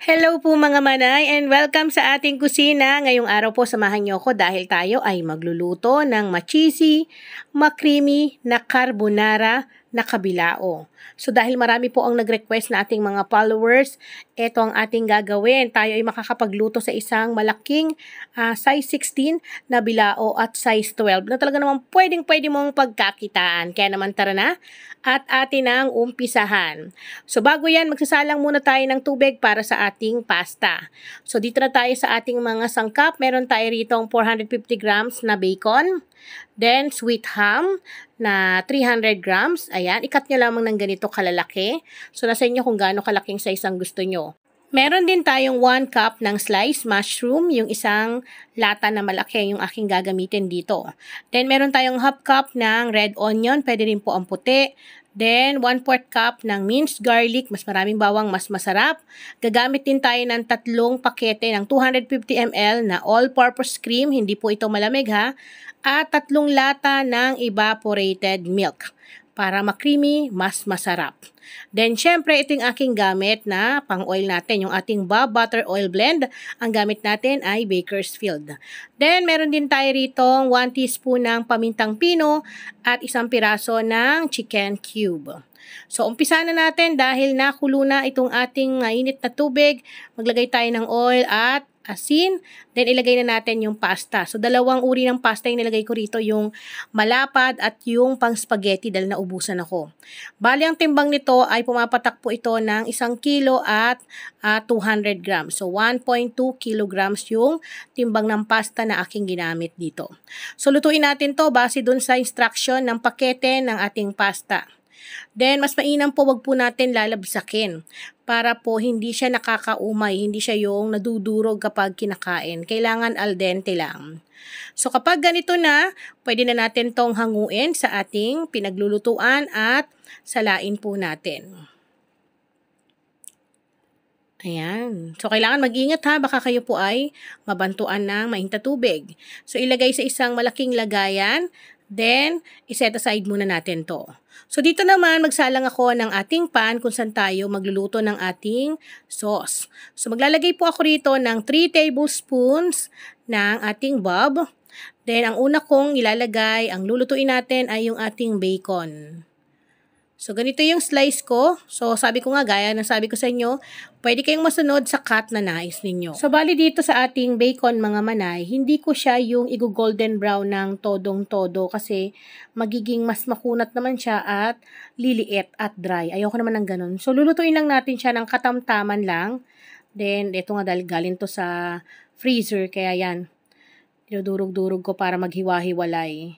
Hello po mga manay and welcome sa ating kusina. Ngayong araw po samahan niyo ako dahil tayo ay magluluto ng machisi, makrimi na carbonara na kabilao. So dahil marami po ang nag-request na ating mga followers, ito ang ating gagawin. Tayo ay makakapagluto sa isang malaking uh, size 16 na bilao at size 12 na talaga naman pwedeng-pwede mong pagkakitaan. Kaya naman tara na at atin ang umpisahan. So bago yan, magsasalang muna tayo ng tubig para sa ating pasta. So dito na tayo sa ating mga sangkap. Meron tayo rito ang 450 grams na bacon. Then, sweet ham na 300 grams. Ayan, ikat nyo lamang ng ganito kalalaki. So, nasa inyo kung gaano kalaking size ang gusto nyo. Meron din tayong 1 cup ng sliced mushroom, yung isang lata na malaki yung aking gagamitin dito. Then meron tayong half cup ng red onion, pwede rin po ang puti. Then, 1 4 cup ng minced garlic. Mas maraming bawang, mas masarap. Gagamit din tayo ng tatlong pakete ng 250 ml na all-purpose cream. Hindi po ito malamig ha. At tatlong lata ng evaporated milk para makrimi, mas masarap. Then, syempre, ito aking gamit na pang-oil natin, yung ating Bob Butter Oil Blend. Ang gamit natin ay Bakersfield. Then, meron din tayo rito 1 teaspoon ng pamintang pino at isang piraso ng chicken cube. So, umpisa na natin dahil nakulo na itong ating mainit na tubig. Maglagay tayo ng oil at asin. Then, ilagay na natin yung pasta. So, dalawang uri ng pasta yung nilagay ko rito. Yung malapad at yung pang spaghetti dahil naubusan ako. Bali, ang timbang nito ay pumapatak po ito ng 1 kilo at uh, ah, 200 grams. So, 1.2 kilograms yung timbang ng pasta na aking ginamit dito. So, lutuin natin to base dun sa instruction ng pakete ng ating pasta. Then, mas mainam po wag po natin lalabsakin para po hindi siya nakakaumay, hindi siya yung nadudurog kapag kinakain. Kailangan al dente lang. So kapag ganito na, pwede na natin tong hanguin sa ating pinaglulutuan at salain po natin. Ayan. So, kailangan mag-ingat ha. Baka kayo po ay mabantuan ng mahinta tubig. So, ilagay sa isang malaking lagayan Then, iset aside muna natin to. So, dito naman, magsalang ako ng ating pan kung saan tayo magluluto ng ating sauce. So, maglalagay po ako rito ng 3 tablespoons ng ating bob. Then, ang una kong ilalagay, ang lulutuin natin ay yung ating bacon. So, ganito yung slice ko. So, sabi ko nga, gaya ng sabi ko sa inyo, pwede kayong masunod sa cut na nais ninyo. So, bali dito sa ating bacon, mga manay, hindi ko siya yung igu-golden brown ng todong-todo kasi magiging mas makunat naman siya at liliit at dry. Ayoko naman ng ganun. So, lulutuin lang natin siya ng katamtaman lang. Then, ito nga dahil galing to sa freezer, kaya yan. Dinudurog-durog ko para maghiwa-hiwalay.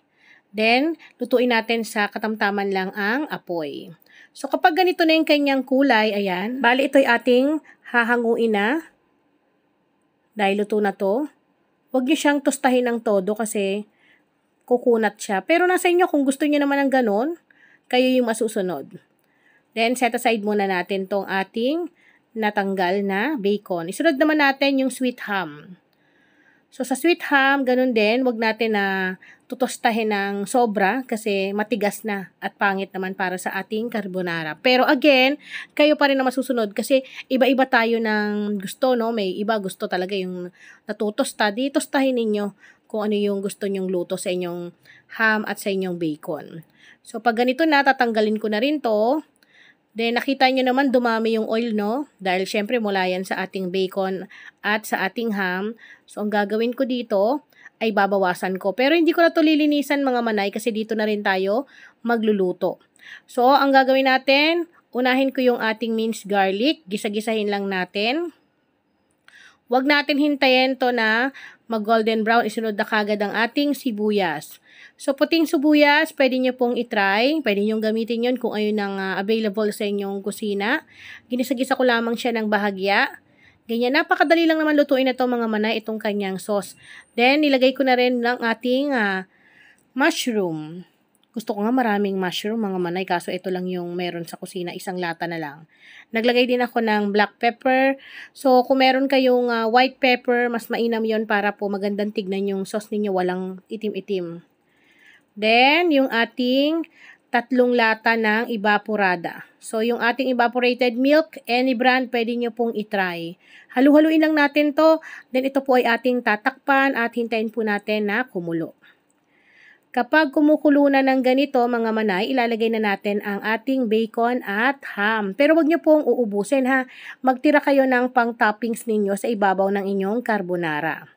Then, lutuin natin sa katamtaman lang ang apoy. So, kapag ganito na yung kanyang kulay, ayan, bali ito'y ating hahanguin na dahil luto na to. Huwag niyo siyang tostahin ng todo kasi kukunat siya. Pero nasa inyo, kung gusto niyo naman ng ganon, kayo yung masusunod. Then, set aside muna natin tong ating natanggal na bacon. Isunod naman natin yung sweet ham. So, sa sweet ham, ganun din. wag natin na tutostahin ng sobra kasi matigas na at pangit naman para sa ating carbonara. Pero again, kayo pa rin na masusunod kasi iba-iba tayo ng gusto, no? May iba gusto talaga yung natutosta. Di tostahin ninyo kung ano yung gusto nyong luto sa inyong ham at sa inyong bacon. So, pag ganito na, tatanggalin ko na rin to. Then, nakita nyo naman dumami yung oil, no? Dahil syempre mula yan sa ating bacon at sa ating ham. So, ang gagawin ko dito ay babawasan ko. Pero hindi ko na to lilinisan mga manay kasi dito na rin tayo magluluto. So, ang gagawin natin, unahin ko yung ating minced garlic. Gisa-gisahin lang natin. Huwag natin hintayin to na mag-golden brown, isunod na kagad ang ating sibuyas. So, puting sibuyas, pwede nyo pong itry. Pwede nyo gamitin yon kung ayun ang uh, available sa inyong kusina. Ginisagisa ko lamang siya ng bahagya. Ganyan, napakadali lang naman lutuin na mga manay, itong kanyang sauce. Then, nilagay ko na rin ng ating uh, mushroom. Gusto ko nga maraming mushroom, mga manay, kaso ito lang yung meron sa kusina, isang lata na lang. Naglagay din ako ng black pepper. So, kung meron kayong uh, white pepper, mas mainam yon para po magandang tignan yung sauce ninyo, walang itim-itim. Then, yung ating tatlong lata ng evaporada. So, yung ating evaporated milk, any brand, pwede nyo pong itry. Halu-haluin lang natin to. Then, ito po ay ating tatakpan at hintayin po natin na kumulo. Kapag kumukulo na ng ganito mga manay, ilalagay na natin ang ating bacon at ham. Pero wag niyo pong uubusin ha. Magtira kayo ng pang-toppings ninyo sa ibabaw ng inyong carbonara.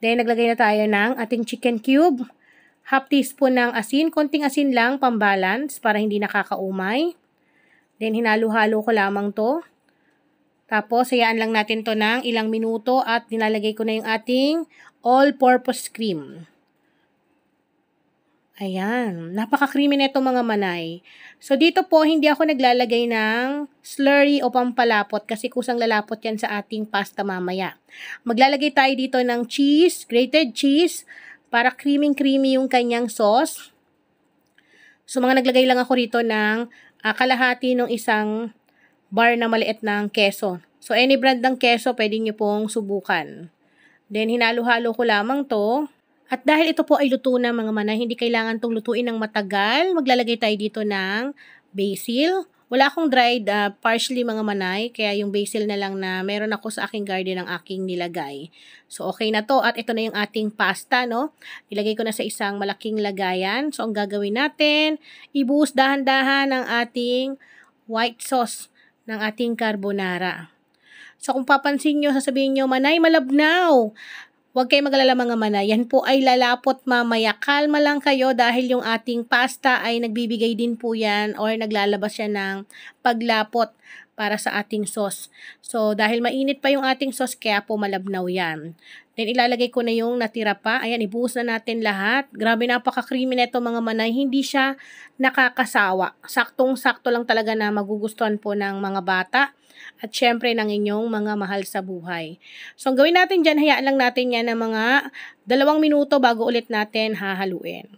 Then naglagay na tayo ng ating chicken cube. Half teaspoon ng asin, konting asin lang pambalance para hindi nakakaumay. Then hinalo-halo ko lamang to. Tapos, hayaan lang natin to ng ilang minuto at nilalagay ko na yung ating all-purpose cream. Ayan, napaka-creamy na mga manay. So, dito po, hindi ako naglalagay ng slurry o pampalapot kasi kusang lalapot yan sa ating pasta mamaya. Maglalagay tayo dito ng cheese, grated cheese, para creaming-creamy yung kanyang sauce. So, mga naglagay lang ako rito ng uh, kalahati ng isang bar na maliit ng keso. So, any brand ng keso, pwede nyo pong subukan. Then, hinalo-halo ko lamang to. At dahil ito po ay luto na mga manay, hindi kailangan tong lutuin ng matagal. Maglalagay tayo dito ng basil. Wala akong dried uh, parsley mga manay, kaya yung basil na lang na meron ako sa aking garden ang aking nilagay. So okay na to at ito na yung ating pasta, no? Nilagay ko na sa isang malaking lagayan. So ang gagawin natin, ibuhos dahan-dahan ang ating white sauce ng ating carbonara. So kung papansin nyo, sasabihin nyo, Manay, malabnaw. Huwag kayo maglala mga mana, yan po ay lalapot mamaya. Kalma lang kayo dahil yung ating pasta ay nagbibigay din po yan or naglalabas siya ng paglapot para sa ating sauce. So, dahil mainit pa yung ating sauce, kaya po malabnaw yan. Then, ilalagay ko na yung natira pa. Ayan, ibuhos na natin lahat. Grabe, napaka-creamy na ito, mga manay. Hindi siya nakakasawa. Saktong-sakto lang talaga na magugustuhan po ng mga bata at syempre ng inyong mga mahal sa buhay. So, ang gawin natin dyan, hayaan lang natin yan ng mga dalawang minuto bago ulit natin hahaluin.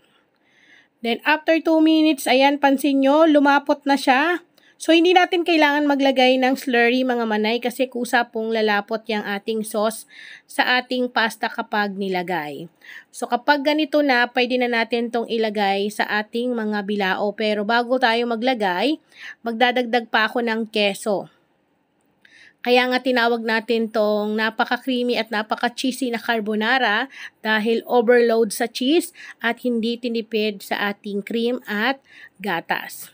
Then, after 2 minutes, ayan, pansin nyo, lumapot na siya. So, hindi natin kailangan maglagay ng slurry mga manay kasi kusa pong lalapot yung ating sauce sa ating pasta kapag nilagay. So, kapag ganito na, pwede na natin tong ilagay sa ating mga bilao. Pero bago tayo maglagay, magdadagdag pa ako ng keso. Kaya nga tinawag natin tong napaka-creamy at napaka-cheesy na carbonara dahil overload sa cheese at hindi tinipid sa ating cream at gatas.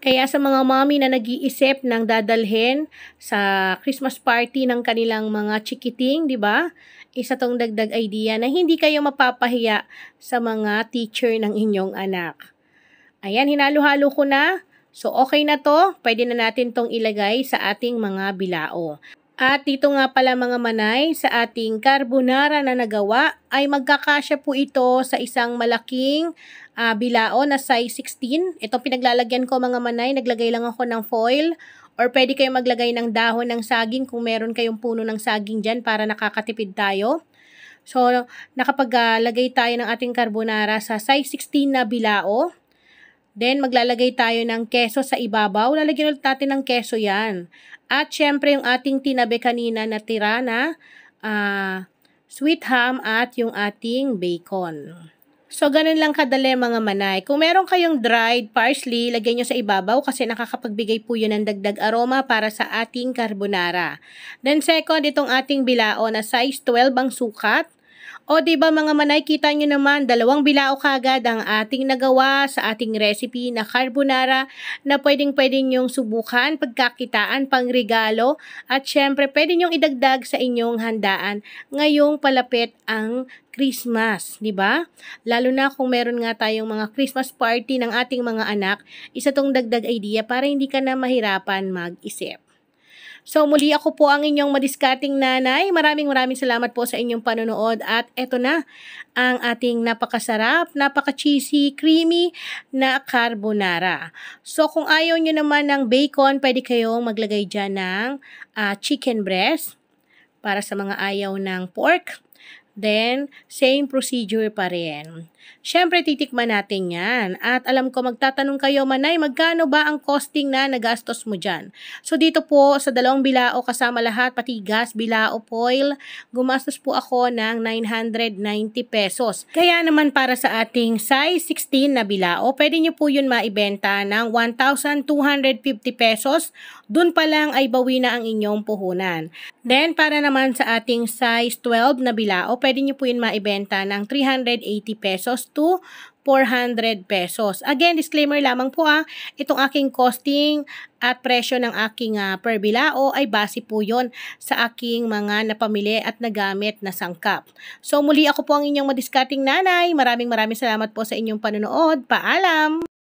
Kaya sa mga mommy na nag-iisip ng dadalhin sa Christmas party ng kanilang mga chikiting, di ba? Isa tong dagdag idea na hindi kayo mapapahiya sa mga teacher ng inyong anak. Ayan, hinalo-halo ko na. So, okay na to. Pwede na natin tong ilagay sa ating mga bilao. At dito nga pala mga manay, sa ating carbonara na nagawa ay magkakasya po ito sa isang malaking uh, bilao na size 16. Ito pinaglalagyan ko mga manay, naglagay lang ako ng foil or pwede kayong maglagay ng dahon ng saging kung meron kayong puno ng saging dyan para nakakatipid tayo. So, nakapaglagay ah, tayo ng ating carbonara sa size 16 na bilao. Then, maglalagay tayo ng keso sa ibabaw. Lalagyan ulit natin ng keso yan. At syempre, yung ating tinabi kanina na tira na uh, sweet ham at yung ating bacon. So, ganun lang kadali mga manay. Kung meron kayong dried parsley, lagyan nyo sa ibabaw kasi nakakapagbigay po yun ng dagdag aroma para sa ating carbonara. Then second, itong ating bilao na size 12 ang sukat. O ba diba, mga manay, kita nyo naman, dalawang bilao kagad ang ating nagawa sa ating recipe na carbonara na pwedeng-pwedeng nyong subukan, pagkakitaan, pangregalo at syempre pwede nyong idagdag sa inyong handaan ngayong palapit ang Christmas, di ba? Lalo na kung meron nga tayong mga Christmas party ng ating mga anak, isa tong dagdag idea para hindi ka na mahirapan mag-isip. So muli ako po ang inyong madiskarting nanay. Maraming maraming salamat po sa inyong panonood at eto na ang ating napakasarap, napaka-cheesy, creamy na carbonara. So kung ayaw nyo naman ng bacon, pwede kayong maglagay dyan ng uh, chicken breast para sa mga ayaw ng pork. Then, same procedure pa rin. Siyempre, titikman natin yan. At alam ko, magtatanong kayo, Manay, magkano ba ang costing na nagastos mo dyan? So, dito po, sa dalawang bilao kasama lahat, pati gas, bilao, foil, gumastos po ako ng 990 pesos. Kaya naman para sa ating size 16 na bilao, pwede nyo po yun maibenta ng 1,250 pesos. Dun pa lang ay bawi na ang inyong puhunan. Then, para naman sa ating size 12 na bilao, pwede nyo po yun maibenta ng 380 pesos pesos to 400 pesos. Again, disclaimer lamang po ah, itong aking costing at presyo ng aking uh, ah, per bilao ay base po yon sa aking mga napamili at nagamit na sangkap. So muli ako po ang inyong madiscarding nanay. Maraming maraming salamat po sa inyong panonood. Paalam!